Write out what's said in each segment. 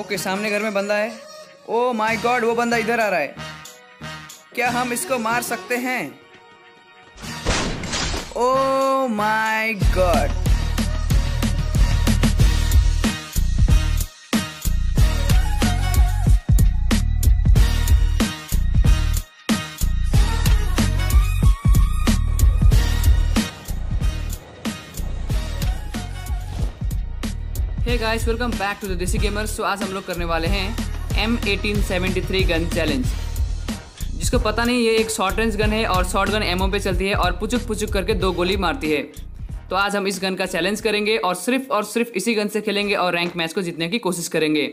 Okay सामने घर में बंदा है ओ माय गॉड वो बंदा इधर आ रहा है क्या हम इसको मार सकते हैं oh my god guys welcome back to the Desi Gamers तो आज हम लोग करने वाले हैं एम एटीन गन चैलेंज जिसको पता नहीं ये एक शॉर्ट रेंज गन है और शॉर्ट गन एमओ पे चलती है और पुचुक पुचुक करके दो गोली मारती है तो आज हम इस गन का चैलेंज करेंगे और सिर्फ और सिर्फ इसी गन से खेलेंगे और रैंक मैच को जीतने की कोशिश करेंगे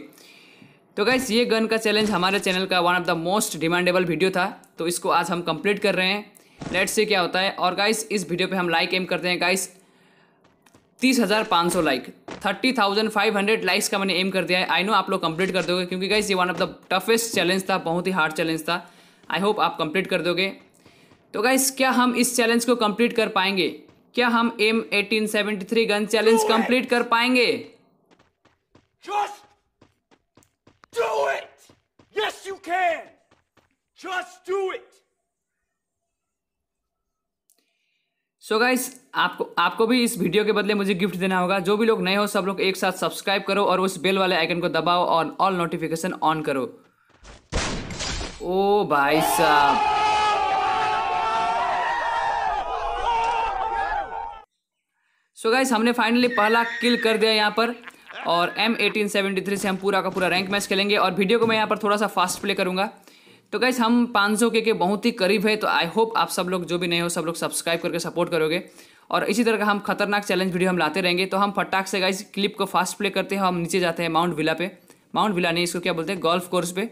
तो गाइस ये गन का चैलेंज हमारे चैनल का one of the most demandable video था तो इसको आज हम कंप्लीट कर रहे हैं लेट्स से क्या होता है और गाइस इस वीडियो पर हम लाइक एम करते हैं गाइस तीस हज़ार पाँच सौ like thirty thousand five hundred likes का मैंने एम कर दिया है आई नो आप लोग कंप्लीट कर दोगे क्योंकि गाइज ये one of the toughest challenge था बहुत ही हार्ड चैलेंज था आई होप आप कंप्लीट कर दोगे तो गाइज क्या हम इस चैलेंज को कंप्लीट कर पाएंगे क्या हम M eighteen seventy three gun challenge complete कर पाएंगे Just do it! Yes, you can! Just do it! So so guys आपको आपको भी इस वीडियो के बदले मुझे गिफ्ट देना होगा जो भी लोग नए हो सब लोग एक साथ सब्सक्राइब करो और उस बेल वाले आइकन को दबाओ और ऑल नोटिफिकेशन ऑन करो ओ भाई साहब सो so गाइस हमने फाइनली पहला किल कर दिया यहाँ पर और M1873 से हम पूरा का पूरा रैंक मैच खेलेंगे और वीडियो को मैं यहाँ पर थोड़ा सा फास्ट प्ले करूंगा तो गाइज हम 500 के के बहुत ही करीब है तो आई होप आप सब लोग जो भी नए हो सब लोग सब्सक्राइब करके सपोर्ट करोगे और इसी तरह का हम खतरनाक चैलेंज वीडियो हम लाते रहेंगे तो हम फटाक से गाइज क्लिप को फास्ट प्ले करते हैं हम नीचे जाते हैं माउंट विला पे माउंट विला नहीं इसको क्या बोलते हैं गोल्फ कोर्स पे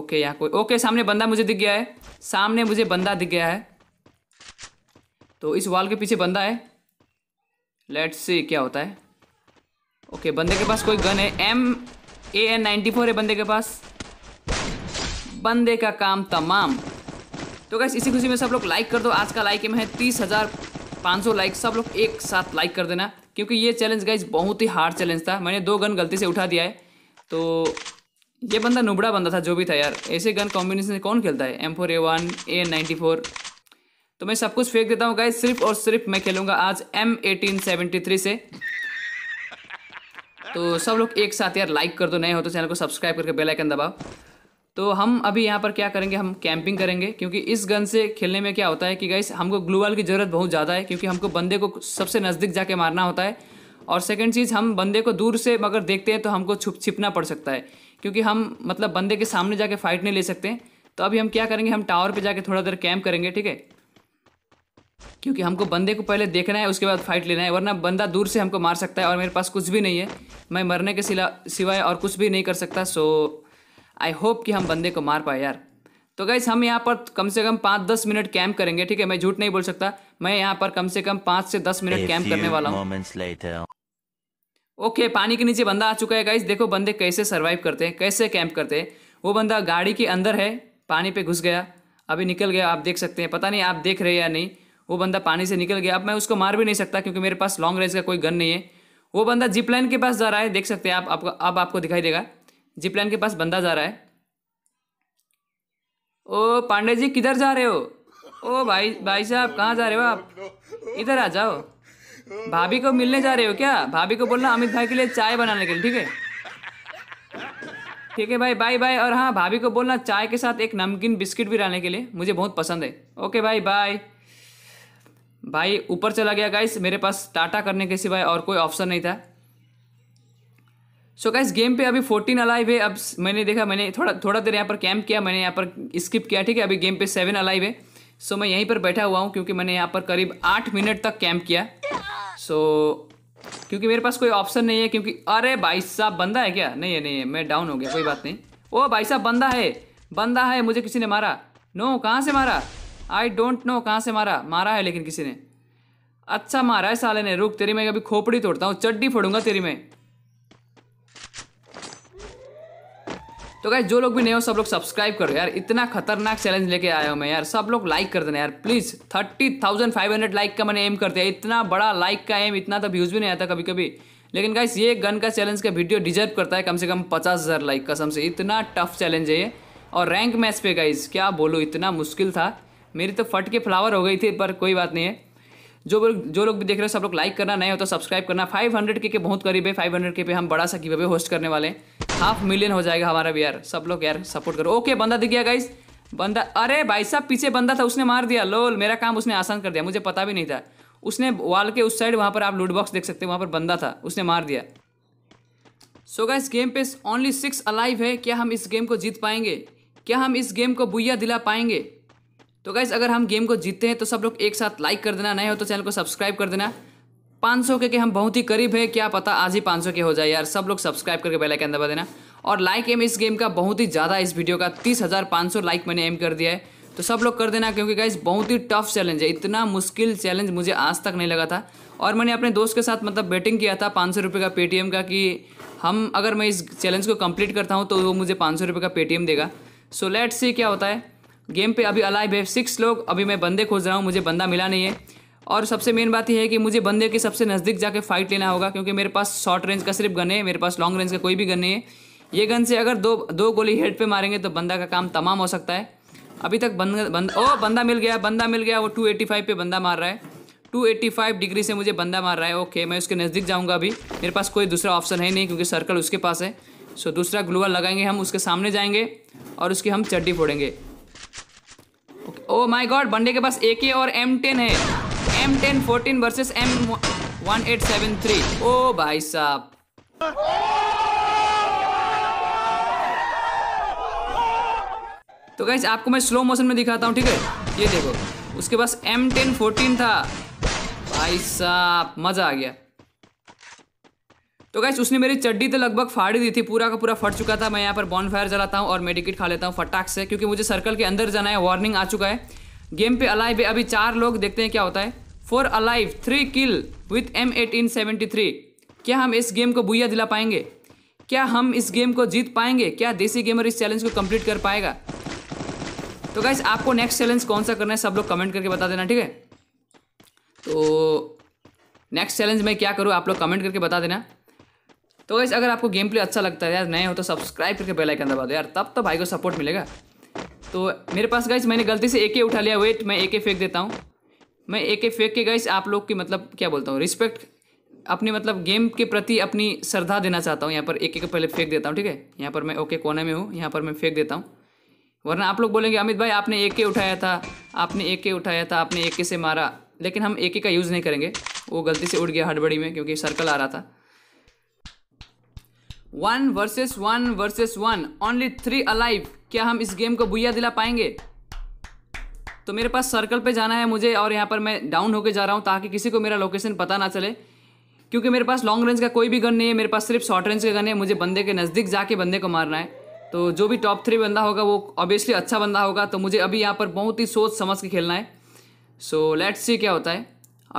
ओके यहाँ कोई ओके सामने बंदा मुझे दिख गया है सामने मुझे बंदा दिख गया है तो इस वॉल के पीछे बंदा है लेट्स सी क्या होता है ओके बंदे के पास कोई गन है M A N ninety four है बंदे के पास बंदे का काम तमाम तो गैस इसी खुशी में सब लोग लाइक कर दो आज का लाइक में है तीस हज़ार पाँच सौ लाइक सब लोग एक साथ लाइक कर देना क्योंकि ये चैलेंज गाइज बहुत ही हार्ड चैलेंज था मैंने दो गन गलती से उठा दिया है तो ये बंदा नुबड़ा बंदा था जो भी था यार ऐसे गन कॉम्बिनेशन से कौन खेलता है M four A one four तो मैं सब कुछ फेंक देता हूँ गाइज सिर्फ और सिर्फ मैं खेलूँगा आज एम एटीन थ्री से तो सब लोग एक साथ यार लाइक कर दो नए हो तो चैनल को सब्सक्राइब करके बेल आइकन दबाओ तो हम अभी यहाँ पर क्या करेंगे हम कैंपिंग करेंगे क्योंकि इस गन से खेलने में क्या होता है कि गाइस हमको ग्लूवाल की ज़रूरत बहुत ज़्यादा है क्योंकि हमको बंदे को सबसे नज़दीक जाके मारना होता है और सेकंड चीज़ हम बंदे को दूर से अगर देखते हैं तो हमको छुप छिपना पड़ सकता है क्योंकि हम मतलब बंदे के सामने जाके फाइट नहीं ले सकते तो अभी हम क्या करेंगे हम टावर पर जाके थोड़ा देर कैंप करेंगे ठीक है क्योंकि हमको बंदे को पहले देखना है उसके बाद फाइट लेना है वरना बंदा दूर से हमको मार सकता है और मेरे पास कुछ भी नहीं है मैं मरने के सिवाय और कुछ भी नहीं कर सकता सो आई होप कि हम बंदे को मार पाए यार तो गाइस हम यहाँ पर कम से कम पाँच दस मिनट कैंप करेंगे ठीक है मैं झूठ नहीं बोल सकता मैं यहाँ पर कम से कम पाँच से दस मिनट कैंप करने वाला हूँ ओके okay, पानी के नीचे बंदा आ चुका है गाइज देखो बंदे कैसे सर्वाइव करते हैं कैसे कैंप करते हैं वो बंदा गाड़ी के अंदर है पानी पे घुस गया अभी निकल गया आप देख सकते हैं पता नहीं आप देख रहे हैं या नहीं वो बंदा पानी से निकल गया अब मैं उसको मार भी नहीं सकता क्योंकि मेरे पास लॉन्ग रेंज का कोई गन नहीं है वो बंदा जिप लाइन के पास जा रहा है देख सकते हैं आप आपको अब आपको दिखाई देगा जिपलाइन के पास बंदा जा रहा है ओ पांडे जी किधर जा रहे हो ओ भाई भाई साहब कहाँ जा रहे हो आप इधर आ जाओ भाभी को मिलने जा रहे हो क्या भाभी को बोलना अमित भाई के लिए चाय बनाने के लिए ठीक है ठीक है भाई बाय बाय और हाँ भाभी को बोलना चाय के साथ एक नमकीन बिस्किट भी लाने के लिए मुझे बहुत पसंद है ओके भाई बाय भाई ऊपर चला गया गाइस मेरे पास टाटा करने के सिवाय और कोई ऑप्शन नहीं था सो गाइस गेम पे अभी फोर्टीन अलाइव है अब मैंने देखा मैंने थोड़ा थोड़ा देर यहाँ पर कैंप किया मैंने यहाँ पर स्किप किया ठीक है अभी गेम पे सेवन अलाइव है सो मैं यहीं पर बैठा हुआ हूँ क्योंकि मैंने यहाँ पर करीब आठ मिनट तक कैंप किया सो क्योंकि मेरे पास कोई ऑप्शन नहीं है क्योंकि अरे भाई साहब बंदा है क्या नहीं है नहीं है मैं डाउन हो गया कोई बात नहीं ओ भाई साहब बंदा है बंदा है मुझे किसी ने मारा नो कहाँ से मारा आई डोंट नो कहाँ से मारा मारा है लेकिन किसी ने अच्छा मारा है साले ने रुक तेरी मैं अभी खोपड़ी तोड़ता हूँ चड्डी फोड़ूंगा तेरी मैं तो गाइज जो लोग भी नए हो सब लोग सब्सक्राइब करो यार इतना खतरनाक चैलेंज लेके आया हूँ मैं यार सब लोग लाइक कर देना यार please thirty thousand five hundred like का मैंने एम कर दिया इतना बड़ा लाइक का एम इतना तो व्यूज़ भी नहीं आता कभी कभी लेकिन गाइस ये गन का चैलेंज का वीडियो डिजर्व करता है कम से कम पचास हज़ार लाइक कसम से इतना टफ चैलेंज है ये और रैंक मैच पे गाइस क्या बोलो इतना मुश्किल था मेरी तो फट के फ्लावर हो गई थी पर कोई बात नहीं है जो लोग जो लोग भी देख रहे हो सब लोग लाइक करना नहीं हो तो सब्सक्राइब करना 500 के के बहुत करीब है 500 के पे हम बड़ा सा कि होस्ट करने वाले हैं हाफ मिलियन हो जाएगा हमारा भी यार सब लोग यार सपोर्ट करो ओके बंदा दिख गया गाइस बंदा अरे भाई साहब पीछे बंदा था उसने मार दिया लोल मेरा काम उसने आसान कर दिया मुझे पता भी नहीं था उसने वाल के उस साइड वहाँ पर आप लूट बॉक्स देख सकते हैं वहाँ पर बंदा था उसने मार दिया सो गाइस गेम पे ओनली सिक्स अलाइव है क्या हम इस गेम को जीत पाएंगे क्या हम इस गेम को बुया दिला पाएंगे तो गाइस अगर हम गेम को जीतते हैं तो सब लोग एक साथ लाइक कर देना नए हो तो चैनल को सब्सक्राइब कर देना 500 के, के हम बहुत ही करीब है क्या पता आज ही 500 के हो जाए यार सब लोग सब्सक्राइब करके बेल आइकन दबा देना और लाइक एम इस गेम का बहुत ही ज़्यादा इस वीडियो का 30,500 लाइक मैंने एम कर दिया है तो सब लोग कर देना क्योंकि गाइज बहुत ही टफ चैलेंज है इतना मुश्किल चैलेंज मुझे आज तक नहीं लगा था और मैंने अपने दोस्त के साथ मतलब बेटिंग किया था पाँच सौ का पेटीएम का कि हम अगर मैं इस चैलेंज को कंप्लीट करता हूँ तो वो मुझे पाँच सौ का पेटीएम देगा सो लेट्स सी क्या होता है गेम पे अभी अलाइव है सिक्स लोग अभी मैं बंदे खोज रहा हूँ मुझे बंदा मिला नहीं है और सबसे मेन बात यह है कि मुझे बंदे के सबसे नज़दीक जाके फाइट लेना होगा क्योंकि मेरे पास शॉर्ट रेंज का सिर्फ गन है मेरे पास लॉन्ग रेंज का कोई भी गन नहीं है ये गन से अगर दो दो गोली हेड पे मारेंगे तो बंदा का काम तमाम हो सकता है अभी तक बंद बंद ओ बंदा मिल गया बंदा मिल गया वो 285 पे बंदा मार रहा है 285 डिग्री से मुझे बंदा मार रहा है ओके मैं उसके नज़दीक जाऊंगा अभी मेरे पास कोई दूसरा ऑप्शन है नहीं क्योंकि सर्कल उसके पास है सो दूसरा ग्लूअर लगाएंगे हम उसके सामने जाएंगे और उसकी हम चड्डी फोड़ेंगे ओ माई गॉड बंदे के पास ए के और एम टेन है M1014 ten fourteen versus M one eight seven three oh भाई साहब तो गाइस आपको मैं स्लो मोशन में दिखाता हूँ ठीक है ये देखो उसके पास M1014 था भाई साहब मज़ा आ गया तो गाइस उसने मेरी चड्डी तो लगभग फाड़ी दी थी पूरा का पूरा फट चुका था मैं यहाँ पर बॉन फायर जलाता हूँ और मेडिकेट खा लेता हूँ फटाक से क्योंकि मुझे सर्कल के अंदर जाना है वार्निंग आ चुका है गेम पे अलाइव है अभी चार लोग देखते हैं क्या होता है four alive three kill with M eighteen seventy three क्या हम इस गेम को भूया दिला पाएंगे क्या हम इस गेम को जीत पाएंगे क्या देसी गेमर इस चैलेंज को कंप्लीट कर पाएगा तो गाइज आपको नेक्स्ट चैलेंज कौन सा करना है सब लोग कमेंट करके बता देना ठीक है तो नेक्स्ट चैलेंज मैं क्या करूँ आप लोग कमेंट करके बता देना तो गाइज अगर आपको गेम प्ले अच्छा लगता है यार नए हो तो सब्सक्राइब करके बेल आइकन दबा दो यार तब तो भाई को सपोर्ट मिलेगा तो मेरे पास गाइज मैंने गलती से एक ही उठा लिया वेट मैं एक ही फेंक देता हूँ मैं एक एक फेंक के गाइस आप लोग की मतलब क्या बोलता हूँ रिस्पेक्ट अपने मतलब गेम के प्रति अपनी श्रद्धा देना चाहता हूँ यहाँ पर एक एक पहले फेंक देता हूँ ठीक है यहाँ पर मैं ओके कोने में हूँ यहाँ पर मैं फेंक देता हूँ वरना आप लोग बोलेंगे अमित भाई आपने एक के उठाया था आपने एक के उठाया था आपने एक के से मारा लेकिन हम एक का यूज़ नहीं करेंगे वो गलती से उड़ गया हड़बड़ी में क्योंकि सर्कल आ रहा था one versus one versus one only three alive क्या हम इस गेम को बुया दिला पाएंगे तो मेरे पास सर्कल पे जाना है मुझे और यहाँ पर मैं डाउन होकर जा रहा हूँ ताकि किसी को मेरा लोकेशन पता ना चले क्योंकि मेरे पास लॉन्ग रेंज का कोई भी गन नहीं है मेरे पास सिर्फ शॉर्ट रेंज का गन है मुझे बंदे के नज़दीक जाके बंदे को मारना है तो जो भी टॉप थ्री बंदा होगा वो ऑब्वियसली अच्छा बंदा होगा तो मुझे अभी यहाँ पर बहुत ही सोच समझ के खेलना है सो लेट्स सी क्या होता है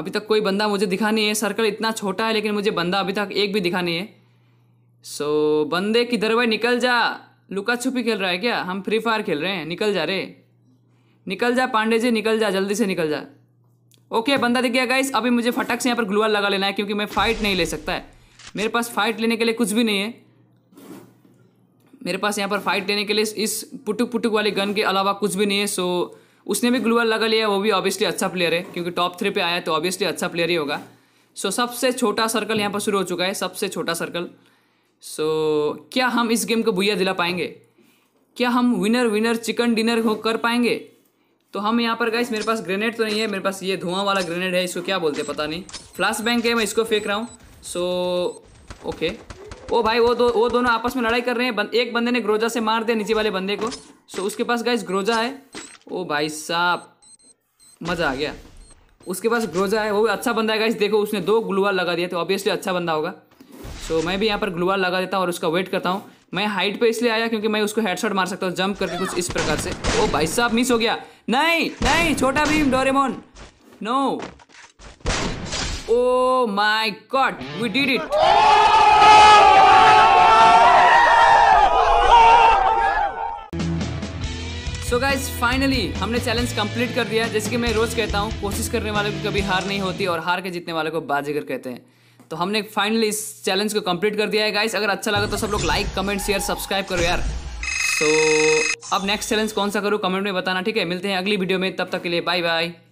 अभी तक कोई बंदा मुझे दिखा नहीं है सर्कल इतना छोटा है लेकिन मुझे बंदा अभी तक एक भी दिखा नहीं है सो बंदे किधर दरवाई निकल जा लुका छुपी खेल रहा है क्या हम फ्री फायर खेल रहे हैं निकल जा रहे निकल जा पांडे जी निकल जा जल्दी से निकल जा ओके बंदा दिख गया गाइस अभी मुझे फटक से यहाँ पर ग्लूअर लगा लेना है क्योंकि मैं फाइट नहीं ले सकता है मेरे पास फाइट लेने के लिए कुछ भी नहीं है मेरे पास यहाँ पर फाइट लेने के लिए इस पुटुक पुटुक वाले गन के अलावा कुछ भी नहीं है सो उसने भी ग्लूअर लगा लिया वो भी ऑब्वियसली अच्छा प्लेयर है क्योंकि टॉप थ्री पे आया तो ऑब्वियसली अच्छा प्लेयर ही होगा सो so, सबसे छोटा सर्कल यहाँ पर शुरू हो चुका है सबसे छोटा सर्कल सो so, क्या हम इस गेम को भुया दिला पाएंगे क्या हम विनर विनर चिकन डिनर हो कर पाएंगे तो हम यहाँ पर गाइस मेरे पास ग्रेनेड तो नहीं है मेरे पास ये धुआं वाला ग्रेनेड है इसको क्या बोलते हैं पता नहीं फ्लैश बैंक है मैं इसको फेंक रहा हूँ सो ओके ओ भाई वो दो वो दोनों आपस में लड़ाई कर रहे हैं बन, एक बंदे ने ग्रोजा से मार दिया नीचे वाले बंदे को सो उसके पास गाइस ग्रोजा है ओ भाई साहब मज़ा आ गया उसके पास ग्रोजा है वो भी अच्छा बंदा है गाइस देखो उसने दो ग्लूवाल लगा दिया तो ऑब्वियसली अच्छा बंदा होगा सो मैं भी यहाँ पर ग्लूवाल लगा देता हूँ और उसका वेट करता हूँ मैं हाइट पे इसलिए आया क्योंकि मैं उसको हेडशॉट मार सकता हूँ जंप करके कुछ इस प्रकार से ओ भाई साहब मिस हो गया नहीं नहीं Chhota Bheem Doraemon no oh my god we did it so guys finally हमने चैलेंज कंप्लीट कर दिया जैसे कि मैं रोज कहता हूँ कोशिश करने वाले को कभी हार नहीं होती और हार के जीतने वाले को बाजीगर कहते हैं तो हमने फाइनली इस चैलेंज को कंप्लीट कर दिया है गाइस अगर अच्छा लगा तो सब लोग लाइक कमेंट शेयर सब्सक्राइब करो यार तो अब नेक्स्ट चैलेंज कौन सा करूँ कमेंट में बताना ठीक है मिलते हैं अगली वीडियो में तब तक के लिए बाय बाय